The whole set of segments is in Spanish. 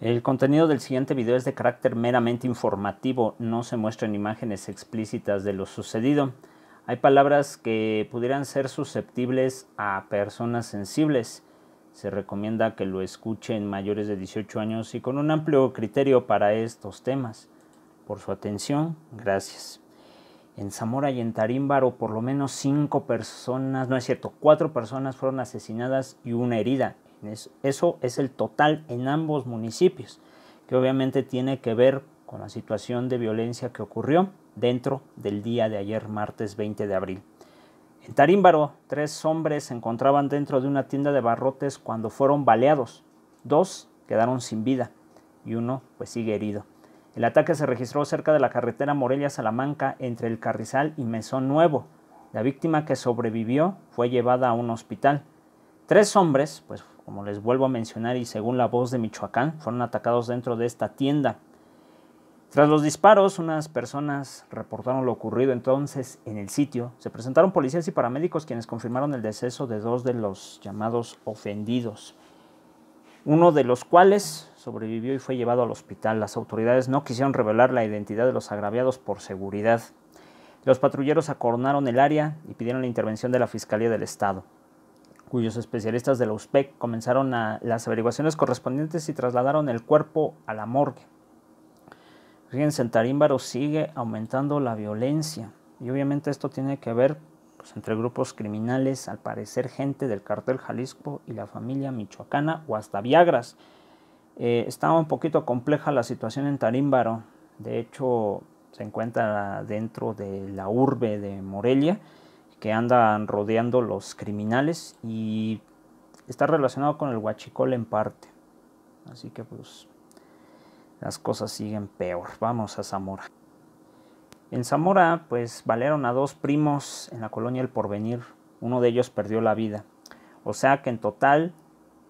El contenido del siguiente video es de carácter meramente informativo, no se muestran imágenes explícitas de lo sucedido. Hay palabras que pudieran ser susceptibles a personas sensibles. Se recomienda que lo escuchen mayores de 18 años y con un amplio criterio para estos temas. Por su atención, gracias. En Zamora y en Tarímbaro por lo menos cinco personas, no es cierto, cuatro personas fueron asesinadas y una herida eso es el total en ambos municipios, que obviamente tiene que ver con la situación de violencia que ocurrió dentro del día de ayer, martes 20 de abril. En Tarímbaro, tres hombres se encontraban dentro de una tienda de barrotes cuando fueron baleados. Dos quedaron sin vida y uno pues sigue herido. El ataque se registró cerca de la carretera Morelia-Salamanca entre el Carrizal y Mesón Nuevo. La víctima que sobrevivió fue llevada a un hospital. Tres hombres pues, como les vuelvo a mencionar y según la voz de Michoacán, fueron atacados dentro de esta tienda. Tras los disparos, unas personas reportaron lo ocurrido entonces en el sitio. Se presentaron policías y paramédicos quienes confirmaron el deceso de dos de los llamados ofendidos, uno de los cuales sobrevivió y fue llevado al hospital. Las autoridades no quisieron revelar la identidad de los agraviados por seguridad. Los patrulleros acornaron el área y pidieron la intervención de la Fiscalía del Estado cuyos especialistas de la USPEC comenzaron a las averiguaciones correspondientes y trasladaron el cuerpo a la morgue. Fíjense, en Tarímbaro sigue aumentando la violencia y obviamente esto tiene que ver pues, entre grupos criminales, al parecer gente del cartel Jalisco y la familia michoacana o hasta Viagras. Eh, estaba un poquito compleja la situación en Tarímbaro, de hecho se encuentra dentro de la urbe de Morelia que andan rodeando los criminales y está relacionado con el huachicol en parte. Así que pues las cosas siguen peor. Vamos a Zamora. En Zamora pues valieron a dos primos en la colonia El Porvenir. Uno de ellos perdió la vida. O sea que en total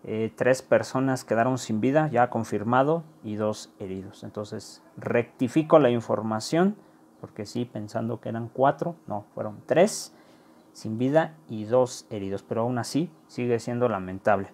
eh, tres personas quedaron sin vida, ya confirmado, y dos heridos. Entonces rectifico la información porque sí, pensando que eran cuatro, no, fueron tres sin vida y dos heridos, pero aún así sigue siendo lamentable.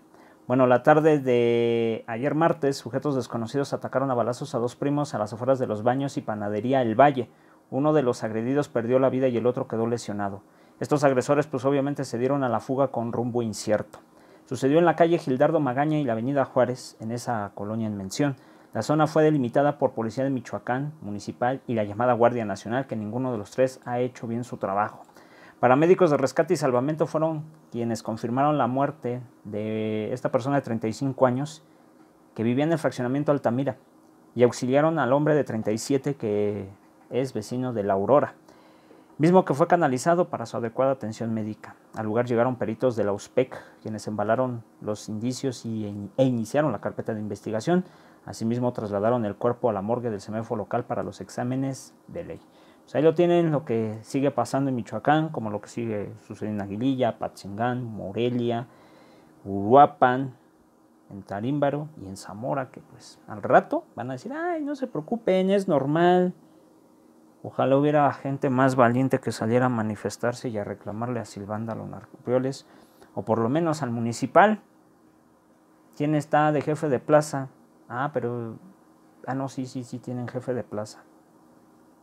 Bueno, la tarde de ayer martes, sujetos desconocidos atacaron a balazos a dos primos a las afueras de los baños y panadería El Valle. Uno de los agredidos perdió la vida y el otro quedó lesionado. Estos agresores pues obviamente se dieron a la fuga con rumbo incierto. Sucedió en la calle Gildardo Magaña y la avenida Juárez, en esa colonia en mención. La zona fue delimitada por Policía de Michoacán, Municipal y la llamada Guardia Nacional, que ninguno de los tres ha hecho bien su trabajo. Paramédicos de rescate y salvamento fueron quienes confirmaron la muerte de esta persona de 35 años que vivía en el fraccionamiento Altamira y auxiliaron al hombre de 37 que es vecino de la Aurora, mismo que fue canalizado para su adecuada atención médica. Al lugar llegaron peritos de la USPEC, quienes embalaron los indicios y, e iniciaron la carpeta de investigación. Asimismo, trasladaron el cuerpo a la morgue del semáforo local para los exámenes de ley ahí lo tienen lo que sigue pasando en Michoacán, como lo que sigue sucediendo en Aguililla, Patzingán, Morelia, Uruapan, en Tarímbaro y en Zamora, que pues al rato van a decir, ay, no se preocupen, es normal. Ojalá hubiera gente más valiente que saliera a manifestarse y a reclamarle a Silvanda los narcoprioles, o por lo menos al municipal. ¿Quién está de jefe de plaza? Ah, pero... Ah, no, sí, sí, sí, tienen jefe de plaza.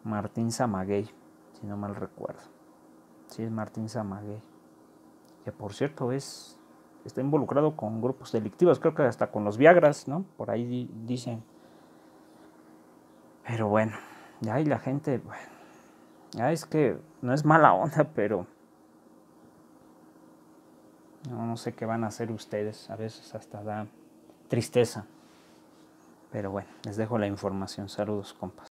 Martín Zamaguey, si no mal recuerdo. Sí, es Martín Samaguey. Que por cierto es, está involucrado con grupos delictivos, creo que hasta con los Viagras, ¿no? Por ahí dicen. Pero bueno, ya y la gente, bueno, ya es que no es mala onda, pero no, no sé qué van a hacer ustedes. A veces hasta da tristeza. Pero bueno, les dejo la información. Saludos, compas.